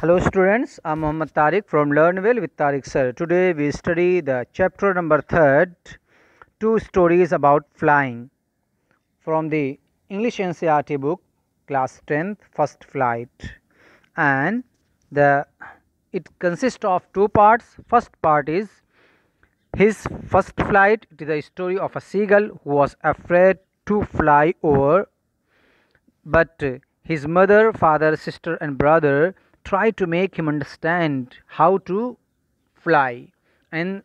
Hello students, I am Muhammad Tariq from Learnwell with Tariq sir. Today we study the chapter number 3, two stories about flying from the English NCRT book class 10th first flight and the it consists of two parts. First part is his first flight. It is the story of a seagull who was afraid to fly over but his mother, father, sister and brother try to make him understand how to fly and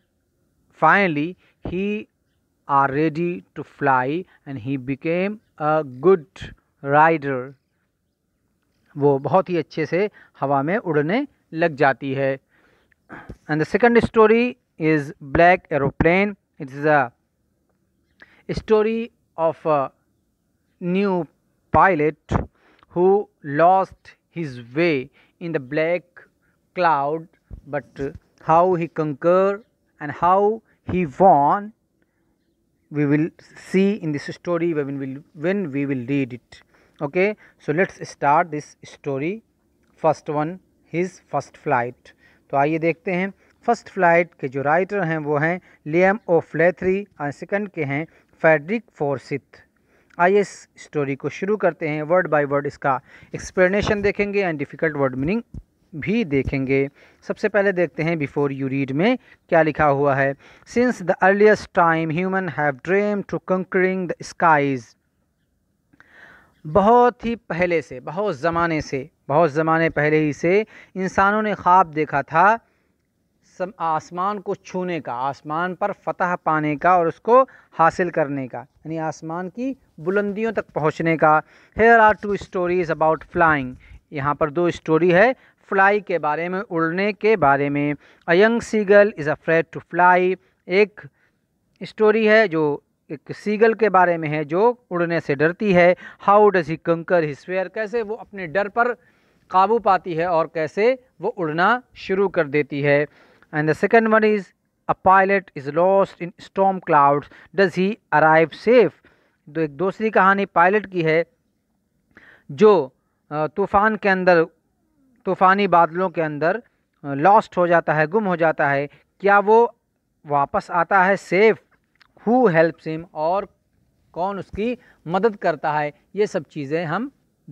finally he are ready to fly and he became a good rider वो बहुत ही अच्छे से हवा में उड़ने लग जाती है And the second story is black aeroplane. It is a story of a new pilot who lost his way in the black cloud but how he conquer and how he won we will see in this story when we will, when we will read it okay so let's start this story first one his first flight to aaiye dekhte hain first flight के जो writer हैं वो हैं Liam ओ फ्लेथरी और second के हैं Frederick Forsythe आइए इस स्टोरी को शुरू करते हैं वर्ड बाय वर्ड इसका एक्सप्लेनेशन देखेंगे एंड डिफ़िकल्ट वर्ड मीनिंग भी देखेंगे सबसे पहले देखते हैं बिफोर यू रीड में क्या लिखा हुआ है since the earliest time human have dream to conquering the skies बहुत ही पहले से बहुत ज़माने से बहुत ज़माने पहले ही से इंसानों ने ख्वाब देखा था आसमान को छूने का आसमान पर फतह पाने का और उसको हासिल करने का यानी आसमान की बुलंदियों तक पहुंचने का here are two stories about flying यहाँ पर दो स्टोरी है फ्लाई के बारे में उड़ने के बारे में a young seagull is afraid to fly एक स्टोरी है जो एक सीगल के बारे में है जो उड़ने से डरती है हाउ डज ही कंकर हिज फेयर कैसे वो अपने डर पर काबू पाती है और कैसे वो उड़ना शुरू कर देती है and the second one is a pilot is lost in storm clouds does he arrive safe तो एक दूसरी कहानी पायलट की है जो तूफ़ान के अंदर तूफ़ानी बादलों के अंदर लॉस्ट हो जाता है गुम हो जाता है क्या वो वापस आता है सेफ हु हेल्प्स हिम और कौन उसकी मदद करता है ये सब चीज़ें हम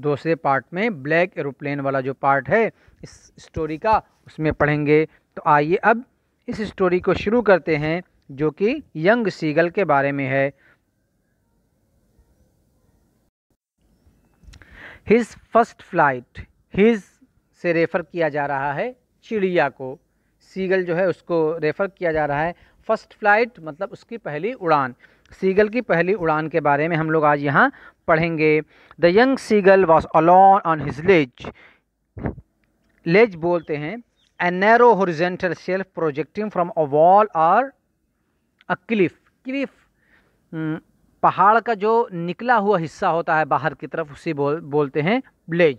दूसरे पार्ट में ब्लैक एरोप्लेन वाला जो पार्ट है इस स्टोरी का उसमें पढ़ेंगे तो आइए अब इस स्टोरी को शुरू करते हैं जो कि यंग सीगल के बारे में है हिज फर्स्ट फ्लाइट हिज से रेफ़र किया जा रहा है चिड़िया को सीगल जो है उसको रेफ़र किया जा रहा है फर्स्ट फ्लाइट मतलब उसकी पहली उड़ान सीगल की पहली उड़ान के बारे में हम लोग आज यहाँ पढ़ेंगे the young seagull was alone on his ledge ledge बोलते हैं a narrow horizontal shelf projecting from a wall or a cliff cliff hmm, पहाड़ का जो निकला हुआ हिस्सा होता है बाहर की तरफ उसे बोल बोलते हैं लेज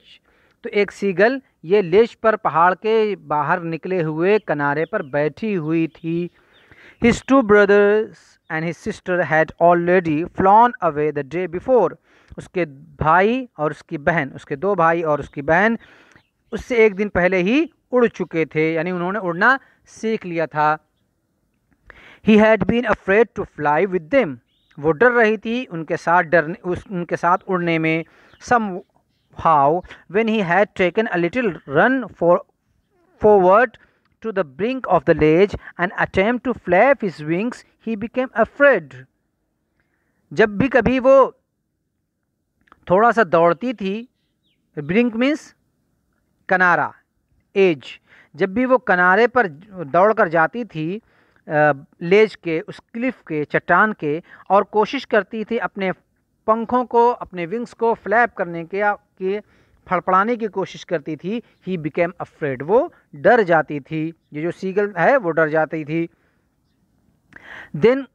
तो एक सीगल ये लेज पर पहाड़ के बाहर निकले हुए किनारे पर बैठी हुई थी his two brothers and his sister had already flown away the day before उसके भाई और उसकी बहन उसके दो भाई और उसकी बहन उससे एक दिन पहले ही उड़ चुके थे यानी उन्होंने उड़ना सीख लिया था he had been afraid to fly with them वो डर रही थी उनके साथ डरने उस उनके साथ उड़ने में somehow when he had taken a little run for forward to the brink of the ledge and attempt to flap his wings he became afraid जब भी कभी वो थोड़ा सा दौड़ती थी ब्रिंक मीन्स कनारा एज जब भी वो किनारे पर दौड़ कर जाती थी लेज के उस क्लिफ़ के चट्टान के और कोशिश करती थी अपने पंखों को अपने विंग्स को फ्लैप करने के, के फड़फड़ाने की कोशिश करती थी ही बिकेम अफ्रेड वो डर जाती थी ये जो सीगल है वो डर जाती थी then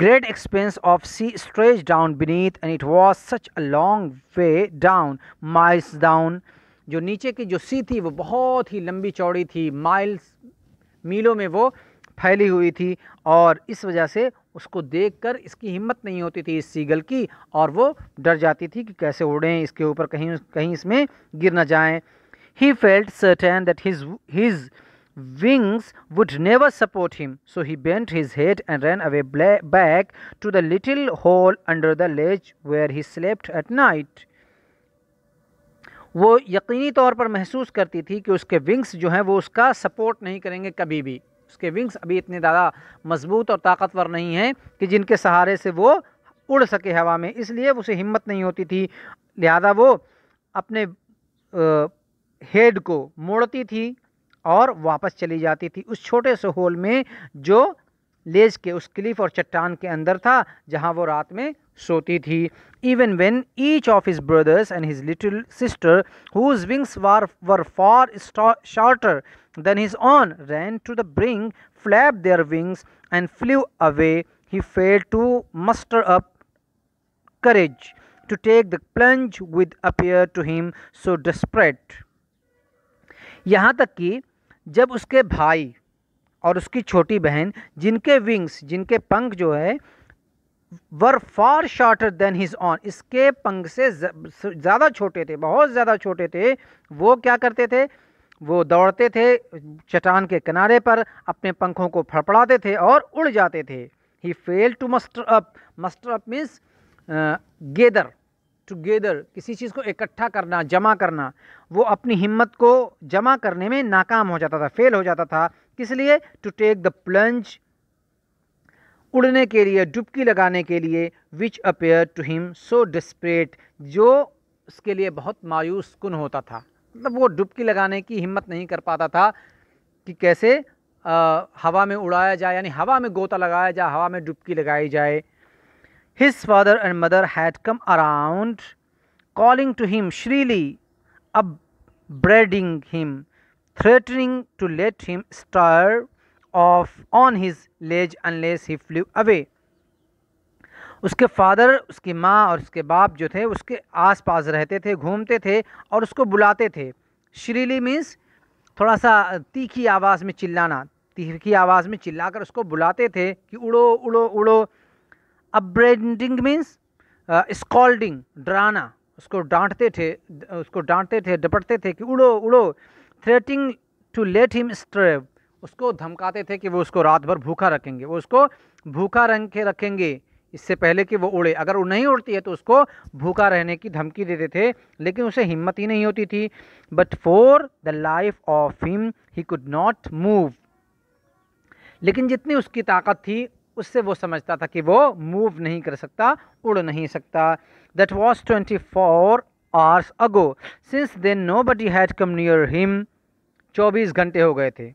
great expanse of sea stretch down beneath and it was such a long way down miles down जो नीचे की जो सी थी वो बहुत ही लंबी चौड़ी थी माइल्स मीलों में वो फैली हुई थी और इस वजह से उसको देखकर इसकी हिम्मत नहीं होती थी इस सीगल की और वो डर जाती थी कि कैसे उड़ें इसके ऊपर कहीं कहीं इसमें गिर ना जाएं he felt certain that his his wings would never support him so he bent his head and run away back to the little hole under the ledge where he slept at night वो यकीनी तौर पर महसूस करती थी कि उसके wings जो हैं वो उसका सपोर्ट नहीं करेंगे कभी भी उसके विंग्स अभी इतने ज़्यादा मजबूत और ताकतवर नहीं हैं कि जिनके सहारे से वो उड़ सके हवा में इसलिए उसे हिम्मत नहीं होती थी लिहाजा वो अपने हेड को मोड़ती थी और वापस चली जाती थी उस छोटे से होल में जो लेज के उस क्लिफ और चट्टान के अंदर था जहाँ वो रात में सोती थी even when each of his brothers and his little sister whose wings were were far shorter than his own ran to the brink flap their wings and flew away he fail to muster up courage to take the plunge with appeared to him so desperate यहाँ तक कि जब उसके भाई और उसकी छोटी बहन जिनके विंग्स जिनके पंख जो है were far shorter than his own इसके पंख से ज़्यादा छोटे थे बहुत ज़्यादा छोटे थे वो क्या करते थे वो दौड़ते थे चट्टान के किनारे पर अपने पंखों को फड़फड़ाते थे और उड़ जाते थे he fail to muster up muster up means gather together किसी चीज़ को इकट्ठा करना जमा करना वो अपनी हिम्मत को जमा करने में नाकाम हो जाता था फेल हो जाता था किस लिए टू टेक द प्लंज उड़ने के लिए डुबकी लगाने के लिए which appear to him so desperate जो उसके लिए बहुत मायूस कन होता था मतलब वो डुबकी लगाने की हिम्मत नहीं कर पाता था कि कैसे आ, हवा में उड़ाया जाए यानी हवा में गोता लगाया जाए हवा में डुबकी लगाई जाए his father and mother had come around calling to him shrilly upbraiding him threatening to let him stir off on his ledge unless he flew away. उसके फादर उसकी माँ और उसके बाप जो थे उसके आसपास रहते थे घूमते थे और उसको बुलाते थे श्रीली मीन्स थोड़ा सा तीखी आवाज़ में चिल्लाना तीखी आवाज़ में चिल्लाकर उसको बुलाते थे कि उड़ो उड़ो उड़ो अब्रेंडिंग मीन्स स्कॉल्डिंग डराना उसको डांटते थे उसको डांटते थे डपटते थे कि उड़ो उड़ो threatening to let him starve उसको धमकाते थे कि वो उसको रात भर भूखा रखेंगे वो उसको भूखा रंग के रखेंगे इससे पहले कि वो उड़े अगर वो नहीं उड़ती है तो उसको भूखा रहने की धमकी देते थे लेकिन उसे हिम्मत ही नहीं होती थी but for the life of him he could not move लेकिन जितनी उसकी ताकत थी उससे वो समझता था कि वो मूव नहीं कर सकता उड़ नहीं सकता that was twenty four hours ago since then nobody had come near him चौबीस घंटे हो गए थे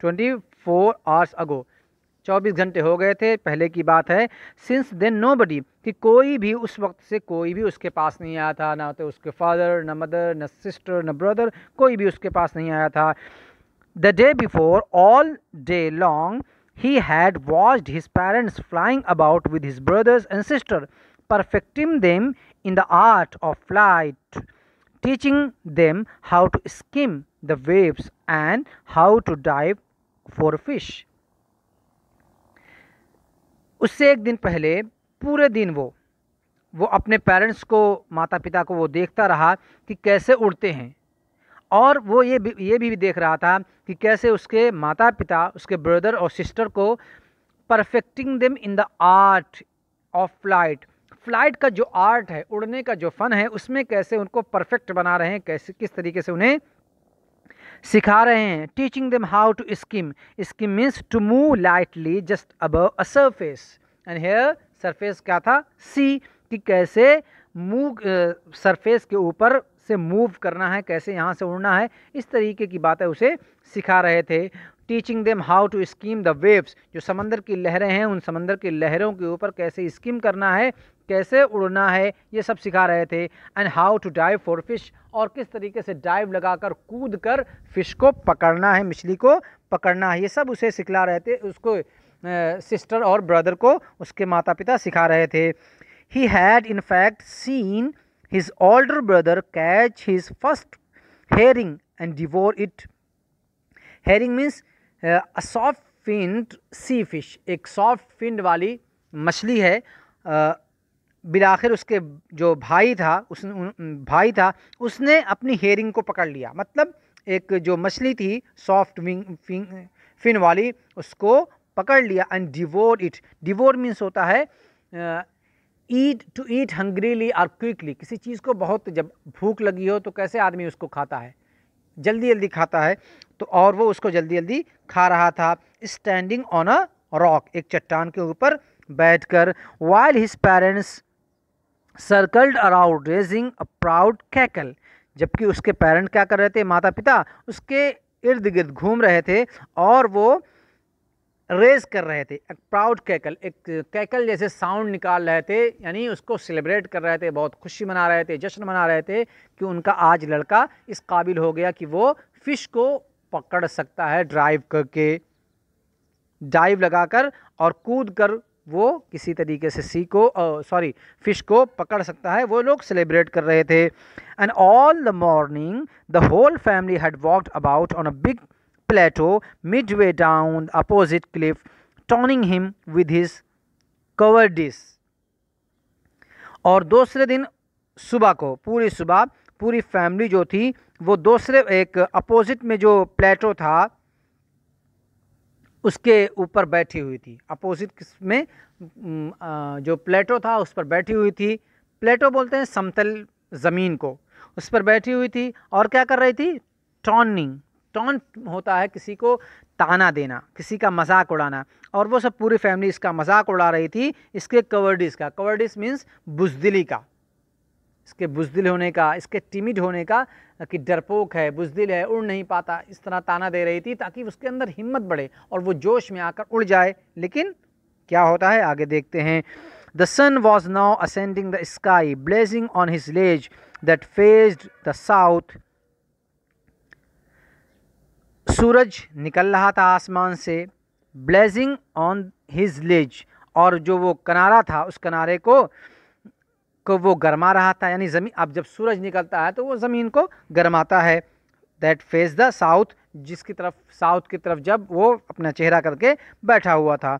ट्वेंटी फोर आवर्स अगो चौबीस घंटे हो गए थे पहले की बात है सिंस देन नो बडी कि कोई भी उस वक्त से कोई भी उसके पास नहीं आया था ना तो उसके फादर ना मदर ना सिस्टर ना ब्रदर कोई भी उसके पास नहीं आया था the day before all day long he had watched his parents flying about with his brothers and sister perfecting them in the art of flight teaching them how to skim the waves and how to dive for fish. उससे एक दिन पहले पूरे दिन वो वो अपने parents को माता पिता को वो देखता रहा कि कैसे उड़ते हैं और वो ये भी ये भी देख रहा था कि कैसे उसके माता पिता उसके ब्रदर और सिस्टर को perfecting them in the art of flight flight का जो आर्ट है उड़ने का जो फ़न है उसमें कैसे उनको परफेक्ट बना रहे हैं कैसे किस तरीके से उन्हें सिखा रहे हैं teaching them how to skim skim means to move lightly just above a surface and here surface क्या था सी कि कैसे मूव सरफेस के ऊपर से मूव करना है कैसे यहाँ से उड़ना है इस तरीके की बातें उसे सिखा रहे थे teaching them how to skim the waves जो समंदर की लहरें हैं उन समंदर की लहरों के ऊपर कैसे स्कीम करना है कैसे उड़ना है ये सब सिखा रहे थे and how to dive for fish और किस तरीके से डाइव लगाकर कूद कर फिश को पकड़ना है मछली को पकड़ना है ये सब उसे सिखला रहे थे उसको सिस्टर और ब्रदर को उसके माता पिता सिखा रहे थे he had in fact seen his older brother catch his first herring and devour it herring means soft finned sea fish एक सॉफ्ट फिंड वाली मछली है बिलाखिर उसके जो भाई था उस भाई था उसने अपनी हेयरिंग को पकड़ लिया मतलब एक जो मछली थी सॉफ्ट विंग फिन वाली उसको पकड़ लिया and devour it devour means होता है ईट टू ईट हंग्रीली और क्विकली किसी चीज़ को बहुत जब भूख लगी हो तो कैसे आदमी उसको खाता है जल्दी जल्दी खाता है तो और वो उसको जल्दी जल्दी खा रहा था स्टैंडिंग ऑन अ रॉक एक चट्टान के ऊपर बैठकर while his parents circled around raising a proud cackle जबकि उसके पेरेंट क्या कर रहे थे माता पिता उसके इर्द गिर्द घूम रहे थे और वो रेज कर रहे थे एक प्राउड कैकल एक कैकल जैसे साउंड निकाल रहे थे यानी उसको सेलिब्रेट कर रहे थे बहुत खुशी मना रहे थे जश्न मना रहे थे कि उनका आज लड़का इस काबिल हो गया कि वो फ़िश को पकड़ सकता है ड्राइव करके डाइव लगाकर और कूद कर वो किसी तरीके से सी को सॉरी फिश को पकड़ सकता है वो लोग सेलिब्रेट कर रहे थे and all the morning the whole family had walked about on a big plateau midway down opposite cliff taunting him with his cowardice और दूसरे दिन सुबह को पूरी सुबह पूरी फैमिली जो थी वो दूसरे एक अपोजिट में जो प्लेटो था उसके ऊपर बैठी हुई थी अपोजिट में जो प्लेटो था उस पर बैठी हुई थी प्लेटो बोलते हैं समतल ज़मीन को उस पर बैठी हुई थी और क्या कर रही थी टॉनिंग टॉन होता है किसी को ताना देना किसी का मजाक उड़ाना और वो सब पूरी फैमिली इसका मजाक उड़ा रही थी इसके कवर्डिस का कवर्डिस मीन्स बुजदिली का इसके बुजदिल होने का इसके टिमिड होने का कि डरपोक है बुजदिल है उड़ नहीं पाता इस तरह ताना दे रही थी ताकि उसके अंदर हिम्मत बढ़े और वो जोश में आकर उड़ जाए लेकिन क्या होता है आगे देखते हैं the sun was now ascending the sky blazing on his ledge that faced the south सूरज निकल रहा था आसमान से ब्लेजिंग ऑन हिज लेज और जो वो किनारा था उस किनारे को को वो गर्मा रहा था यानी ज़मीन अब जब सूरज निकलता है तो वो ज़मीन को गर्माता है दैट फेस द साउथ जिसकी तरफ साउथ की तरफ जब वो अपना चेहरा करके बैठा हुआ था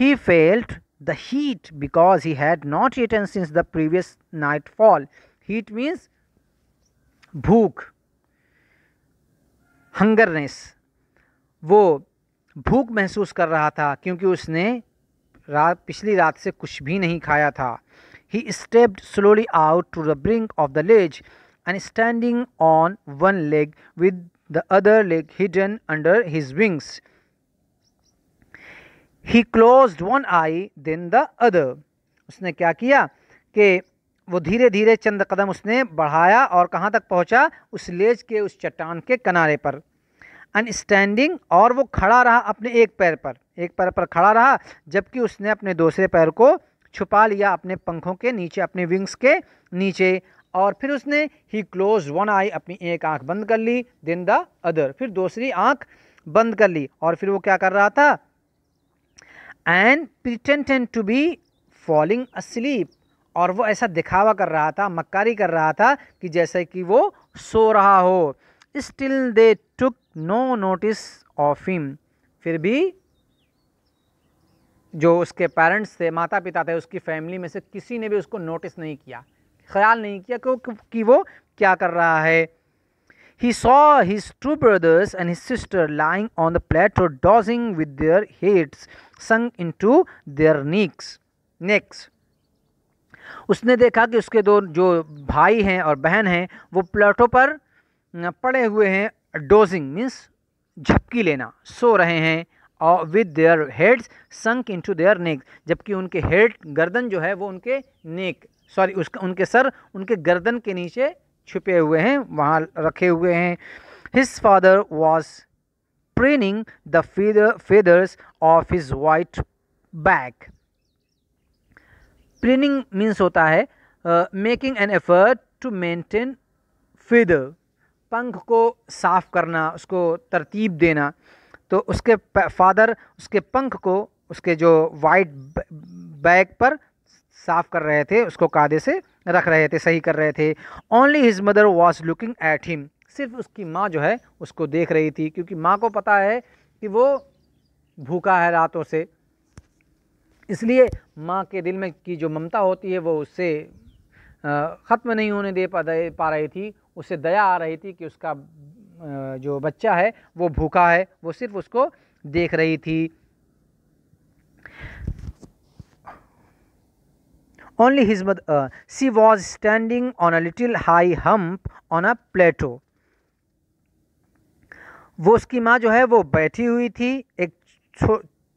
he felt the heat because he had not return since the previous nightfall heat means भूख हंगरनेस वो भूख महसूस कर रहा था क्योंकि उसने रात पिछली रात से कुछ भी नहीं खाया था He stepped slowly out to the brink of the ledge and standing on one leg with the other leg hidden under his wings. he closed one eye then the other usne kya kiya ke वो धीरे धीरे चंद कदम उसने बढ़ाया और कहाँ तक पहुँचा उस लेज के उस चट्टान के किनारे पर अनस्टैंडिंग और वो खड़ा रहा अपने एक पैर पर एक पैर पर खड़ा रहा जबकि उसने अपने दूसरे पैर को छुपा लिया अपने पंखों के नीचे अपने विंग्स के नीचे और फिर उसने ही क्लोज वन आई अपनी एक आंख बंद कर ली देन द अदर फिर दूसरी आंख बंद कर ली और फिर वो क्या कर रहा था and pretended to be falling asleep और वो ऐसा दिखावा कर रहा था मक्कारी कर रहा था कि जैसे कि वो सो रहा हो still they took no notice of him फिर भी जो उसके पेरेंट्स थे माता पिता थे उसकी फैमिली में से किसी ने भी उसको नोटिस नहीं किया ख्याल नहीं किया क्योंकि वो क्या कर रहा है he saw his two brothers and his sister lying on the plateau dozing with their heads sunk into their necks necks उसने देखा कि उसके दो जो भाई हैं और बहन हैं वो प्लेटों पर पड़े हुए हैं डोजिंग मीन्स झपकी लेना सो रहे हैं with their heads sunk to their neck जबकि उनके हेड गर्दन जो है वो उनके नेक सॉरी उसका उनके सर उनके गर्दन के नीचे छुपे हुए हैं वहाँ रखे हुए हैं his father was preening the feathers of his white back preening means होता है making an effort to maintain feather पंख को साफ़ करना उसको तरतीब देना तो उसके फादर उसके पंख को उसके जो वाइट बैग पर साफ़ कर रहे थे उसको कादे से रख रहे थे सही कर रहे थे only his mother was looking at him सिर्फ उसकी माँ जो है उसको देख रही थी क्योंकि माँ को पता है कि वो भूखा है रातों से इसलिए माँ के दिल में की जो ममता होती है वो उससे ख़त्म नहीं होने दे पा दे पा रही थी उससे दया आ रही थी कि उसका जो बच्चा है वो भूखा है वो सिर्फ उसको देख रही थी only his mother mother uh, she was standing on a little high hump on वो उसकी माँ जो है वो बैठी हुई थी एक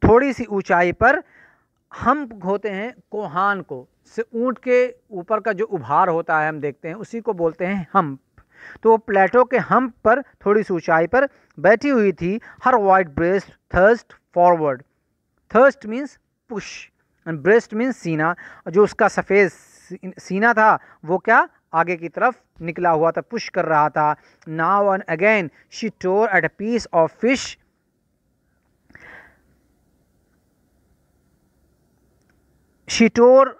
थोड़ी सी ऊंचाई पर हम होते हैं कोहान को से ऊंट के ऊपर का जो उभार होता है हम देखते हैं उसी को बोलते हैं हम्प तो वो प्लेटो के हम पर थोड़ी सी ऊंचाई पर बैठी हुई थी her white breast thrust forward thrust means push and breast means सीना जो उसका सफ़ेद सीना था वो क्या आगे की तरफ निकला हुआ था पुश कर रहा था now and again she tore at a piece of fish she tore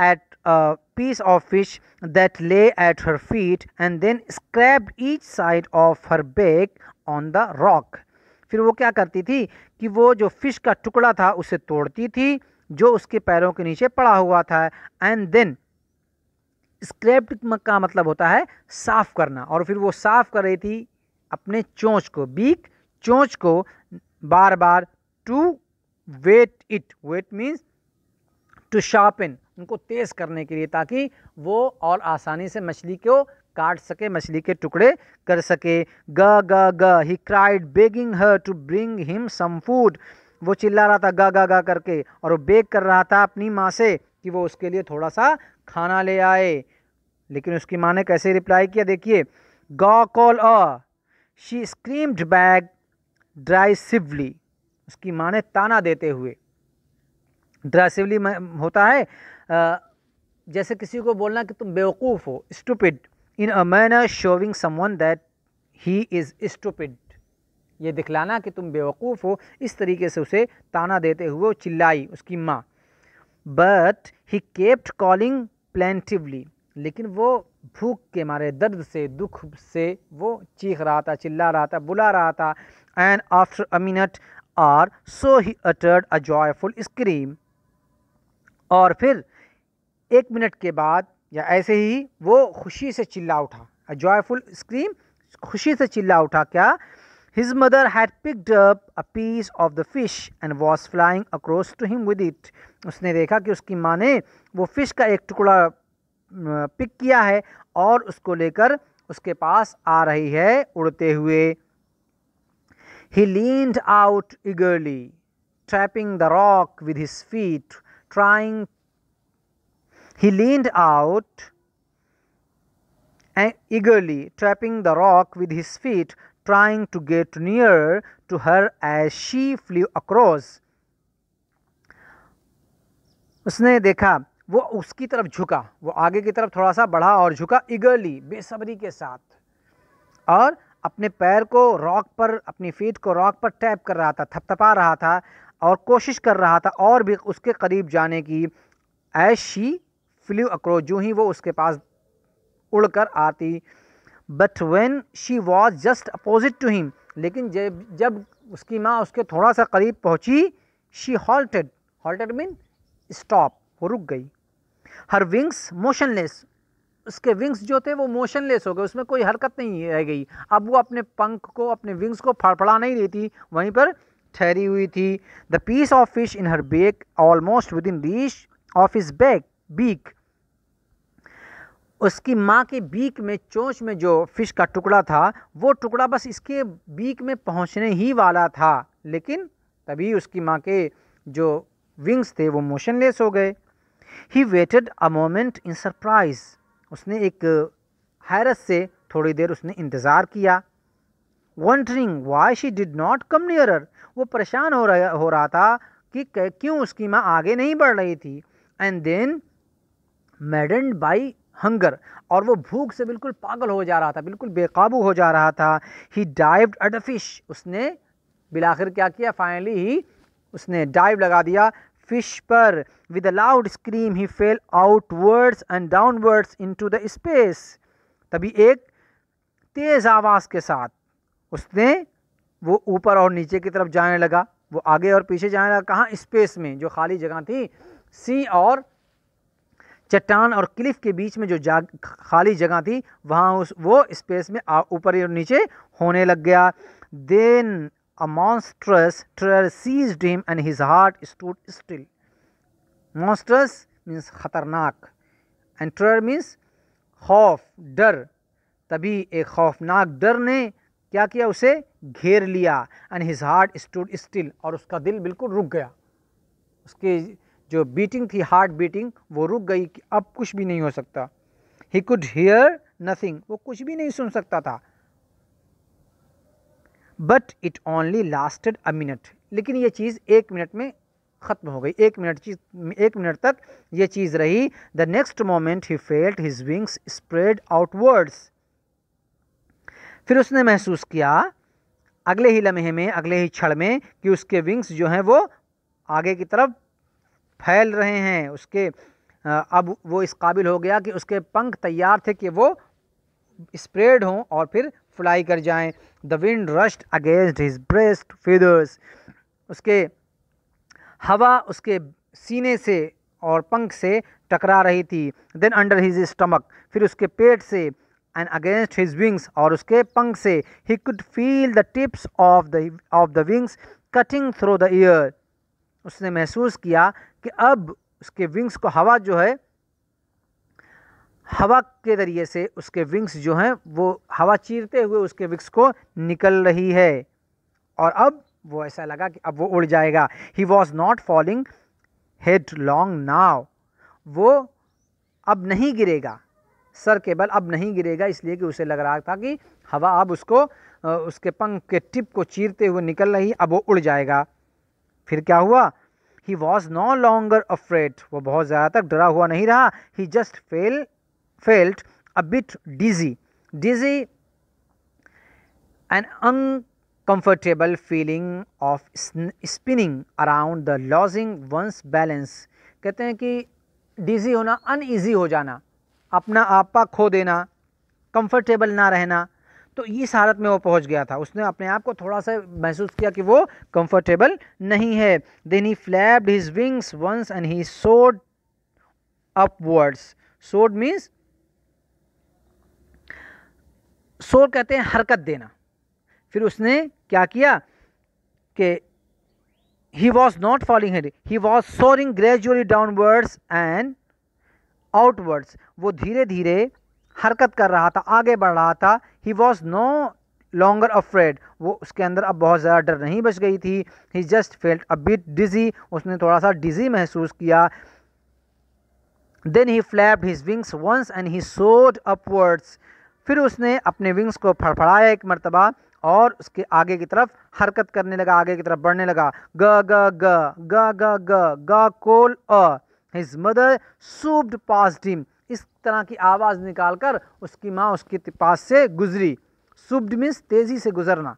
at a piece of fish that lay at her feet and then scraped each side of her back on the rock. फिर वो क्या करती थी कि वो जो fish का टुकड़ा था उसे तोड़ती थी जो उसके पैरों के नीचे पड़ा हुआ था एंड देन स्क्रैप्ड का मतलब होता है साफ़ करना और फिर वो साफ़ कर रही थी अपने चोंच को बीक चोंच को बार बार to whet it whet means to sharpen उनको तेज़ करने के लिए ताकि वो और आसानी से मछली को काट सके मछली के टुकड़े कर सके ग ग ग he cried begging her to bring him some food वो चिल्ला रहा था गा गा गा करके और वो बेग कर रहा था अपनी माँ से कि वो उसके लिए थोड़ा सा खाना ले आए लेकिन उसकी माँ ने कैसे रिप्लाई किया देखिए गॉ कॉल अ शी स्क्रीम्ड बैग ड्राइसिवली उसकी माँ ने ताना देते हुए ड्राइसिवली होता है जैसे किसी को बोलना कि तुम बेवकूफ़ हो stupid in a manner showing someone that he is stupid ये दिखलाना कि तुम बेवकूफ़ हो इस तरीके से उसे ताना देते हुए वो चिल्लाई उसकी माँ but he kept calling plaintively लेकिन वो भूख के मारे दर्द से दुख से वो चीख रहा था चिल्ला रहा था बुला रहा था and after a minute or so he uttered a joyful scream और फिर एक मिनट के बाद या ऐसे ही वो खुशी से चिल्ला उठा जॉयफुल स्क्रीम खुशी से चिल्ला उठा क्या his mother had picked up a piece of the fish and was flying across to him with it उसने देखा कि उसकी माँ ने वो फिश का एक टुकड़ा पिक किया है और उसको लेकर उसके पास आ रही है उड़ते हुए he leaned out eagerly trapping the rock with his feet trying He leaned out eagerly, trapping the rock with his feet, trying to get nearer to her as she flew across. उसने देखा वो उसकी तरफ झुका वो आगे की तरफ थोड़ा सा बढ़ा और झुका इगरली बेसब्री के साथ और अपने पैर को रॉक पर अपनी फीट को रॉक पर टैप कर रहा था थपथपा रहा था और कोशिश कर रहा था और भी उसके करीब जाने की एज शी फ्लू अक्रॉस जो ही वो उसके पास उड़ कर आती but when she was just opposite to him लेकिन जब जब उसकी माँ उसके थोड़ा सा करीब पहुँची she halted halted mean stop वो रुक गई हर विंग्स मोशनलेस उसके विंग्स जो थे वो मोशनलेस हो गए उसमें कोई हरकत नहीं रह गई अब वो अपने पंख को अपने विंग्स को फड़फड़ा नहीं रही थी वहीं पर ठहरी हुई थी the piece of fish in her beak almost within reach of his beak beak उसकी माँ के बीक में चोंच में जो फिश का टुकड़ा था वो टुकड़ा बस इसके बीक में पहुँचने ही वाला था लेकिन तभी उसकी माँ के जो विंग्स थे वो मोशनलेस हो गए he waited a moment in surprise उसने एक हैरत से थोड़ी देर उसने इंतज़ार किया wondering why she did not come nearer वो परेशान हो रहा हो रहा था कि क्यों उसकी माँ आगे नहीं बढ़ रही थी and then maddened by hunger और वो भूख से बिल्कुल पागल हो जा रहा था बिल्कुल बेकाबू हो जा रहा था he dived at a fish उसने बिलाखिर क्या किया फाइनली ही उसने डाइव लगा दिया फिश पर with a loud scream he fell outwards and downwards into the space तभी एक तेज़ आवाज़ के साथ उसने वो ऊपर और नीचे की तरफ जाने लगा वो आगे और पीछे जाने लगा कहाँ स्पेस में जो खाली जगह थी सी और चट्टान और क्लिफ के बीच में जो जा खाली जगह थी वहाँ उस वो स्पेस में ऊपर और नीचे होने लग गया then a monstrous terror seized and his heart stood still monstrous means ख़तरनाक एंड ट्रर मीन्स खौफ डर तभी एक खौफनाक डर ने क्या किया उसे घेर लिया and his heart stood still और उसका दिल बिल्कुल रुक गया उसके जो बीटिंग थी हार्ट बीटिंग वो रुक गई कि अब कुछ भी नहीं हो सकता ही कुड हियर नथिंग वो कुछ भी नहीं सुन सकता था but it only lasted a minute लेकिन ये चीज़ एक मिनट में ख़त्म हो गई एक मिनट चीज एक मिनट तक ये चीज़ रही the next moment he felt his wings spread outwards फिर उसने महसूस किया अगले ही लम्हे में अगले ही क्षण में कि उसके विंग्स जो हैं वो आगे की तरफ फैल रहे हैं उसके अब वो इस काबिल हो गया कि उसके पंख तैयार थे कि वो स्प्रेड हों और फिर फ्लाई कर जाएं the wind rushed against his breast feathers उसके हवा उसके सीने से और पंख से टकरा रही थी देन अंडर हिज स्टमक फिर उसके पेट से एंड अगेंस्ट हिज विंग्स और उसके पंख से he could feel the tips of the of the wings cutting through the air उसने महसूस किया कि अब उसके विंग्स को हवा जो है हवा के ज़रिए से उसके विंग्स जो हैं वो हवा चीरते हुए उसके विंग्स को निकल रही है और अब वो ऐसा लगा कि अब वो उड़ जाएगा he was not falling headlong now वो अब नहीं गिरेगा सर के बल अब नहीं गिरेगा इसलिए कि उसे लग रहा था कि हवा अब उसको उसके पंख के टिप को चीरते हुए निकल रही अब वो उड़ जाएगा फिर क्या हुआ he was no longer afraid वो बहुत ज़्यादा तक डरा हुआ नहीं रहा he just fell felt a bit dizzy dizzy and uncomfortable feeling of spinning around the losing one's balance कहते हैं कि डिजी होना अनईजी हो जाना अपना आपा खो देना कंफर्टेबल ना रहना तो इस हालत में वो पहुंच गया था उसने अपने आप को थोड़ा सा महसूस किया कि वो कंफर्टेबल नहीं है then he flapped his wings once and he soared upwards सोड मीन्स सोड कहते हैं हरकत देना फिर उसने क्या किया कि he was not falling head he was soaring gradually downwards and outwards वो धीरे धीरे हरकत कर रहा था आगे बढ़ रहा था he was no longer afraid वो उसके अंदर अब बहुत ज़्यादा डर नहीं बच गई थी he just felt a bit dizzy उसने थोड़ा सा डिजी महसूस किया then he flapped his wings once and he soared upwards फिर उसने अपने विंग्स को फड़फड़ाया एक मरतबा और उसके आगे की तरफ हरकत करने लगा आगे की तरफ बढ़ने लगा ग ग ग ग ग ग कोल अ his mother swooped past him इस तरह की आवाज़ निकाल कर उसकी माँ उसके पास से गुजरी सुब्ड मीन्स तेज़ी से गुजरना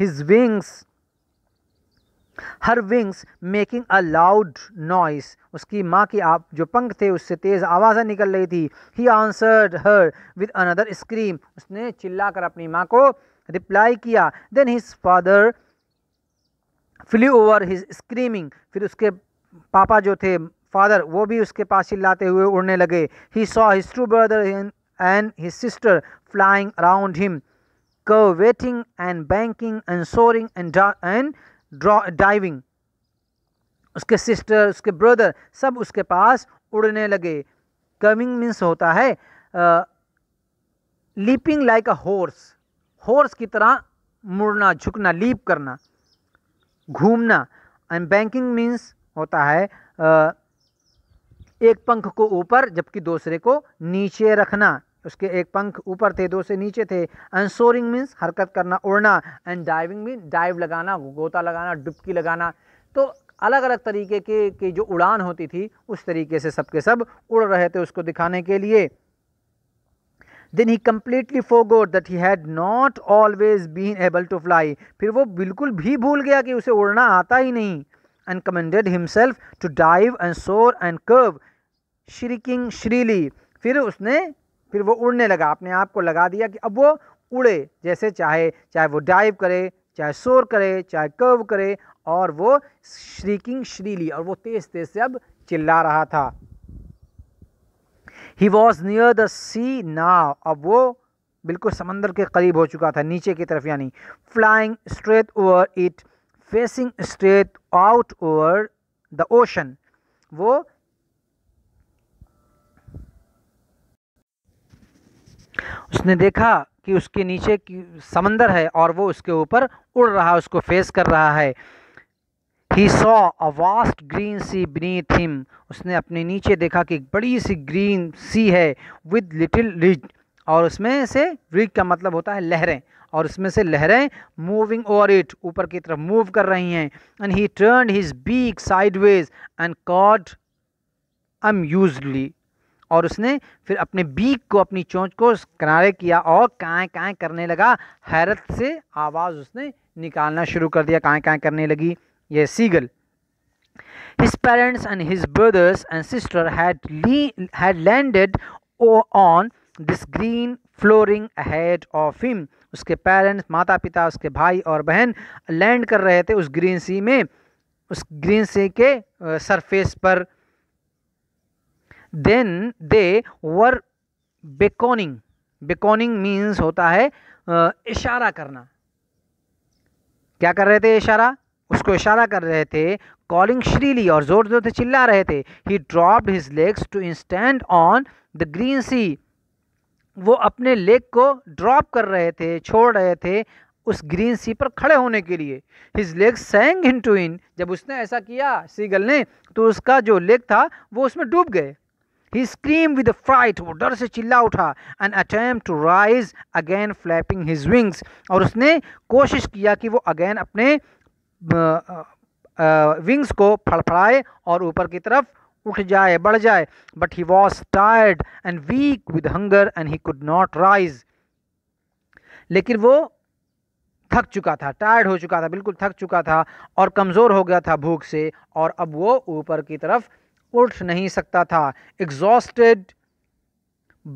his wings her wings making a loud noise उसकी माँ के आप जो पंख थे उससे तेज़ आवाज़ें निकल रही थी he answered her with another scream उसने चिल्लाकर अपनी माँ को रिप्लाई किया then his father flew over his screaming फिर उसके पापा जो थे फादर वो भी उसके पास चिल्लाते हुए उड़ने लगे he saw his two brother and his sister flying around him curveting and banking and soaring and and diving उसके सिस्टर उसके ब्रदर सब उसके पास उड़ने लगे कमिंग मीन्स होता है leaping like a horse horse की तरह मुड़ना झुकना लीप करना घूमना एंड बैंकिंग मीन्स होता है uh, एक पंख को ऊपर जबकि दूसरे को नीचे रखना उसके एक पंख ऊपर थे दो से नीचे थे एंड मीन्स हरकत करना उड़ना एंड डाइविंग मीन डाइव लगाना गोता लगाना डुबकी लगाना तो अलग अलग तरीके के के जो उड़ान होती थी उस तरीके से सबके सब उड़ रहे थे उसको दिखाने के लिए then he completely forgot that he had not always been able to fly फिर वो बिल्कुल भी भूल गया कि उसे उड़ना आता ही नहीं and commanded himself to dive and soar and curve shrieking shrilly फिर उसने फिर वो उड़ने लगा अपने आप को लगा दिया कि अब वो उड़े जैसे चाहे चाहे वो डाइव करे चाहे शोर करे चाहे कर्व करे और वो श्रीकिंग श्रीली और वो तेज़ तेज़ से अब चिल्ला रहा था he was near the sea now अब वो बिल्कुल समंदर के करीब हो चुका था नीचे की तरफ यानी flying straight over it facing straight out over the ocean वो उसने देखा कि उसके नीचे की समंदर है और वो उसके ऊपर उड़ रहा है उसको फेस कर रहा है he saw a vast green sea beneath him उसने अपने नीचे देखा कि एक बड़ी सी ग्रीन सी है विद लिटिल रिज और उसमें से रिज का मतलब होता है लहरें और उसमें से लहरें मूविंग ओवर इट ऊपर की तरफ मूव कर रही हैं and he turn his beak sideways and cawed amusedly और उसने फिर अपने बीक को अपनी चोंच को किनारे किया और काय काएँ करने लगा हैरत से आवाज़ उसने निकालना शुरू कर दिया काय काय करने लगी यह seagull his parents and his brothers and sister had landed on this green flooring ahead of him उसके पेरेंट्स माता पिता उसके भाई और बहन लैंड कर रहे थे उस ग्रीन सी में उस ग्रीन सी के सरफेस पर देन दे वर बेकोनिंग बेकोनिंग मीन्स होता है इशारा करना क्या कर रहे थे इशारा उसको इशारा कर रहे थे कॉलिंग श्रीली और ज़ोर ज़ोर से चिल्ला रहे थे he drop his legs to stand on the green sea वो अपने लेग को ड्रॉप कर रहे थे छोड़ रहे थे उस ग्रीन सी पर खड़े होने के लिए his leg sank into in जब उसने ऐसा किया सीगल ने तो उसका जो लेग था वो उसमें डूब गए ही स्क्रीम विद फ्राइट वो डर से चिल्ला उठा an attempt to rise again flapping his wings और उसने कोशिश किया कि वो अगेन अपने विंग्स को फड़फड़ाए और ऊपर की तरफ उठ जाए बढ़ जाए but he was tired and weak with hunger and he could not rise लेकिन वो थक चुका था टायर्ड हो चुका था बिल्कुल थक चुका था और कमज़ोर हो गया था भूख से और अब वो ऊपर की तरफ उठ नहीं सकता था exhausted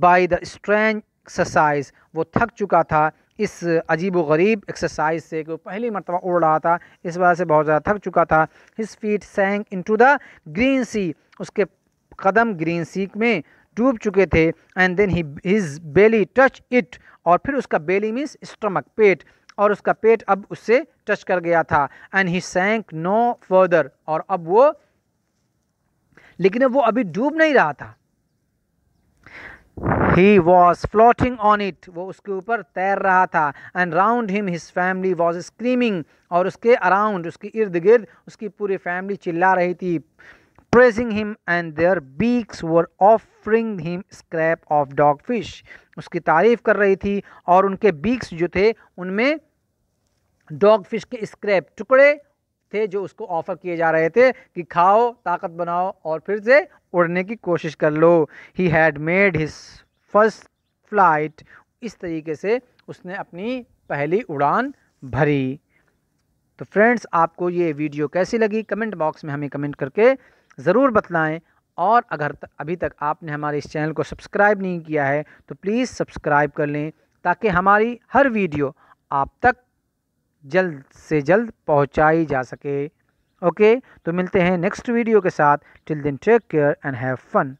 by the strange exercise वो थक चुका था इस अजीब गरीब एक्सरसाइज से कि वो पहली मरतबा उड़ रहा था इस वजह से बहुत ज़्यादा थक चुका था his feet sank into the green sea उसके कदम ग्रीन सी में डूब चुके थे and then he his belly touch it और फिर उसका बेली मीन्स स्टमक पेट और उसका पेट अब उससे टच कर गया था एंड ही सेंक नो फर्दर और अब वो लेकिन वो अभी डूब नहीं रहा था he was floating on it वो उसके ऊपर तैर रहा था and round him his family was screaming और उसके अराउंड उसके इर्द गिर्द उसकी पूरी फैमिली चिल्ला रही थी praising him and their beaks were offering him scrap of dog fish उसकी तारीफ़ कर रही थी और उनके बीक्स जो थे उनमें डॉग फिश के स्क्रैप टुकड़े थे जो उसको ऑफ़र किए जा रहे थे कि खाओ ताकत बनाओ और फिर से उड़ने की कोशिश कर लो he had made his first flight इस तरीके से उसने अपनी पहली उड़ान भरी तो फ्रेंड्स आपको ये वीडियो कैसी लगी कमेंट बॉक्स में हमें कमेंट करके ज़रूर बतलाएं और अगर अभी तक आपने हमारे इस चैनल को सब्सक्राइब नहीं किया है तो प्लीज़ सब्सक्राइब कर लें ताकि हमारी हर वीडियो आप तक जल्द से जल्द पहुंचाई जा सके ओके तो मिलते हैं नेक्स्ट वीडियो के साथ till then take care and have fun